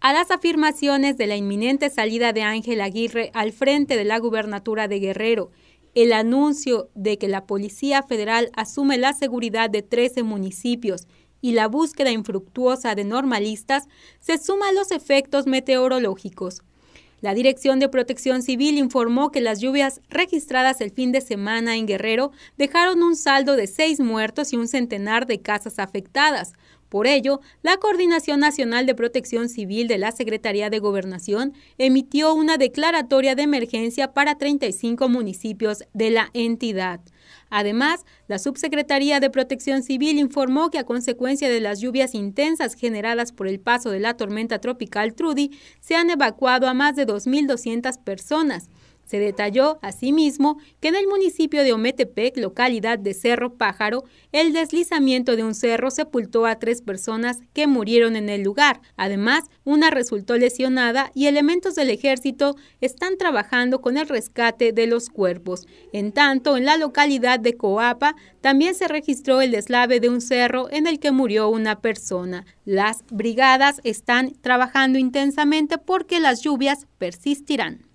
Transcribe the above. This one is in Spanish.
a las afirmaciones de la inminente salida de Ángel Aguirre al frente de la gubernatura de Guerrero, el anuncio de que la Policía Federal asume la seguridad de 13 municipios y la búsqueda infructuosa de normalistas se suman los efectos meteorológicos. La Dirección de Protección Civil informó que las lluvias registradas el fin de semana en Guerrero dejaron un saldo de seis muertos y un centenar de casas afectadas, por ello, la Coordinación Nacional de Protección Civil de la Secretaría de Gobernación emitió una declaratoria de emergencia para 35 municipios de la entidad. Además, la Subsecretaría de Protección Civil informó que a consecuencia de las lluvias intensas generadas por el paso de la tormenta tropical Trudy, se han evacuado a más de 2.200 personas, se detalló, asimismo, que en el municipio de Ometepec, localidad de Cerro Pájaro, el deslizamiento de un cerro sepultó a tres personas que murieron en el lugar. Además, una resultó lesionada y elementos del ejército están trabajando con el rescate de los cuerpos. En tanto, en la localidad de Coapa también se registró el deslave de un cerro en el que murió una persona. Las brigadas están trabajando intensamente porque las lluvias persistirán.